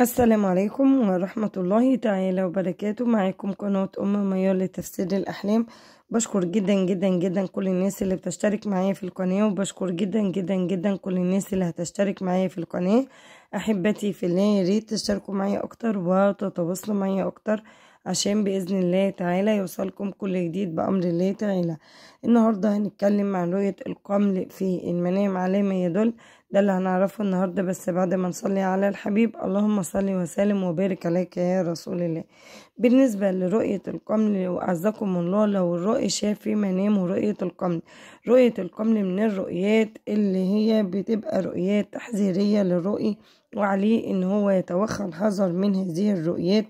السلام عليكم ورحمة الله تعالى وبركاته معاكم قناة أم ميال لتفسير الأحلام بشكر جدا جدا جدا كل الناس اللي بتشترك معايا في القناة وبشكر جدا جدا جدا كل الناس اللي هتشترك معايا في القناة أحبتي في الله ريت تشتركوا معايا أكتر وتتواصلوا معايا أكتر عشان بإذن الله تعالى يوصلكم كل جديد بأمر الله تعالى النهاردة هنتكلم عن رؤية القمل في المنام على ما يدل ده اللي هنعرفه النهاردة بس بعد ما نصلي على الحبيب اللهم صلي وسلم وبارك عليك يا رسول الله بالنسبة لرؤية القمل وأعزكم الله لو الرؤي شاف في منامه رؤية القمل رؤية القمل من الرؤيات اللي هي بتبقى رؤيات تحذيرية للرؤي وعليه إن هو يتوخى الحذر من هذه الرؤيات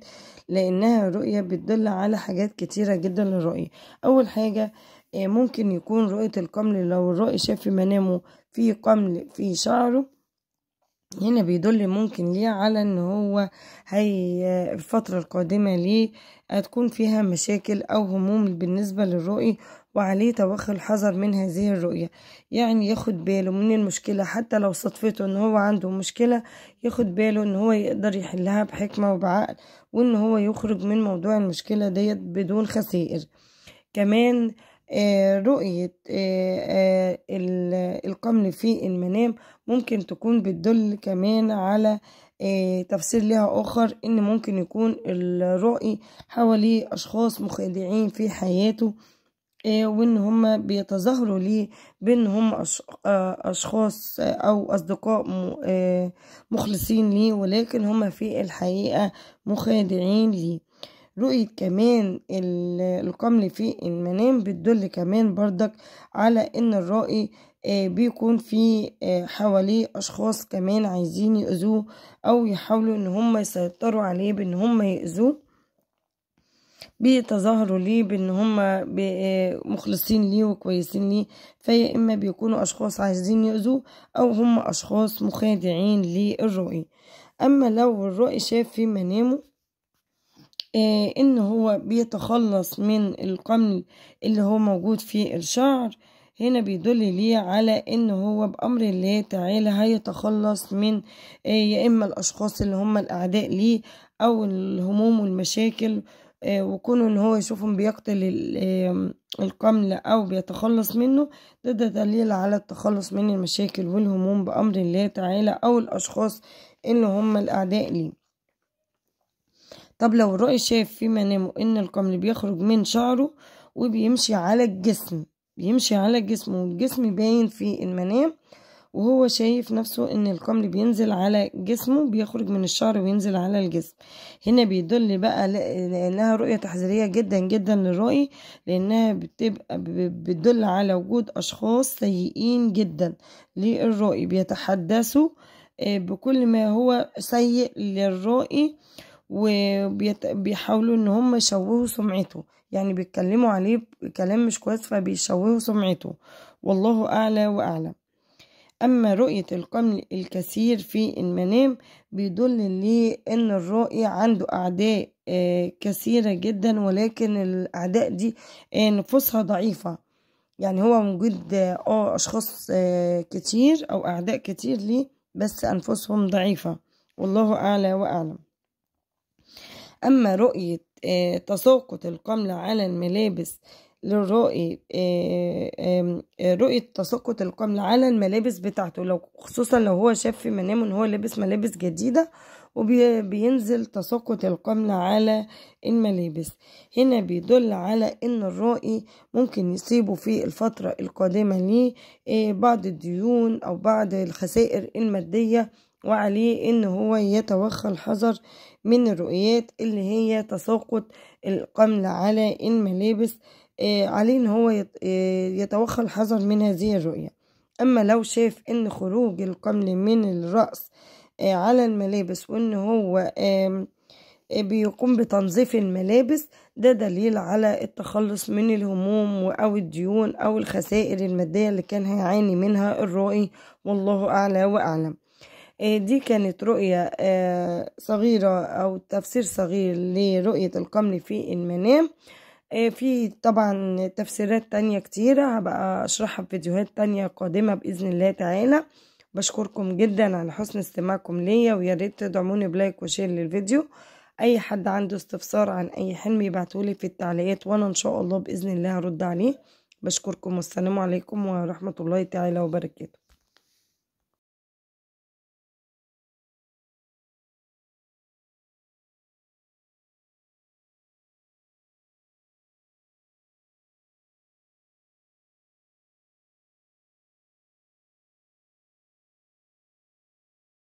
لأنها رؤية بتدل على حاجات كتيرة جدا للرؤية أول حاجة آه، ممكن يكون رؤية القمل لو الرؤي شاف في منامه في قمل في شعره هنا بيدل ممكن ليه على ان هو هي الفترة القادمة ليه هتكون فيها مشاكل او هموم بالنسبة للرؤي وعليه توخي الحذر من هذه الرؤية يعني ياخد باله من المشكلة حتى لو صدفته ان هو عنده مشكلة ياخد باله ان هو يقدر يحلها بحكمة وبعقل وان هو يخرج من موضوع المشكلة ديت بدون خسائر كمان آه، رؤية آه، آه، القمل في المنام ممكن تكون بتدل كمان على تفسير لها آخر إن ممكن يكون الرؤي حواليه أشخاص مخادعين في حياته وإن هما بيتظاهروا ليه بإن هم أشخاص أو أصدقاء مخلصين ليه ولكن هما في الحقيقة مخادعين ليه رؤية كمان القمل في المنام بتدل كمان بردك على ان الرائي آه، بيكون في آه، حواليه اشخاص كمان عايزين يأذوه او يحاولوا ان هم يسيطروا عليه بان هم يأذوه بيتظاهروا ليه بان هم آه، مخلصين ليه وكويسين ليه فيا اما بيكونوا اشخاص عايزين يؤذوه او هم اشخاص مخادعين للرؤي اما لو الرؤي شاف في منامه آه، ان هو بيتخلص من القمل اللي هو موجود في الشعر هنا بيدل ليه على ان هو بامر الله تعالى هيتخلص من آه، يا اما الاشخاص اللي هم الاعداء ليه او الهموم والمشاكل آه، وكونه ان هو يشوفهم بيقتل القمل او بيتخلص منه ده ده دليل على التخلص من المشاكل والهموم بامر الله تعالى او الاشخاص اللي هم الاعداء ليه طب لو الرأي شاف في منامه إن القمل بيخرج من شعره وبيمشي على الجسم بيمشي على الجسم والجسم باين في المنام وهو شايف نفسه ان القمل بينزل على جسمه بيخرج من الشعر وينزل على الجسم هنا بيدل بقى لانها رؤية تحذيرية جدا جدا للرأي لانها بتبقى بتدل على وجود اشخاص سيئين جدا للرأي بيتحدثوا آه، بكل ما هو سيء للرأي وبيحاولوا ان هم يشوهوا سمعته يعني بيتكلموا عليه كلام مش كويس فبيشوهوا سمعته والله اعلى واعلم اما رؤية القمل الكثير في المنام بيدل لي ان الرائي عنده اعداء آه، كثيرة جدا ولكن الاعداء دي آه، نفوسها ضعيفة يعني هو موجود اه اشخاص آه، كتير او اعداء كتير ليه بس انفسهم ضعيفة والله اعلى واعلم أما رؤية آه، تساقط القملة على الملابس للرائي آه، آه، رؤية تساقط القملة على الملابس بتاعته لو خصوصا لو هو شاف في منامه ان هو لابس ملابس جديدة وبينزل تساقط القملة على الملابس هنا بيدل على ان الرائي ممكن يصيبه في الفترة القادمة ليه بعض الديون او بعض الخسائر المادية وعليه إن هو يتوخى الحذر من الرؤيات اللي هي تساقط القمل على الملابس آه، عليه إن هو آه، يتوخى الحذر من هذه الرؤية أما لو شاف إن خروج القمل من الرأس آه، على الملابس وإن هو بيقوم بتنظيف الملابس ده دليل على التخلص من الهموم أو الديون أو الخسائر المادية اللي كان هيعاني منها الرائي والله أعلى وأعلم آه، دي كانت رؤية آه، صغيرة أو تفسير صغير لرؤية القمل في المنام آه، في طبعا تفسيرات تانية كتيرة هبقى أشرحها في فيديوهات تانية قادمة بإذن الله تعالى بشكركم جدا على حسن استماعكم ليا وياريت تدعموني بلايك وشير للفيديو اي حد عنده استفسار عن اي حلم يبعتولي في التعليقات وانا ان شاء الله باذن الله هرد عليه بشكركم والسلام عليكم ورحمه الله تعالى وبركاته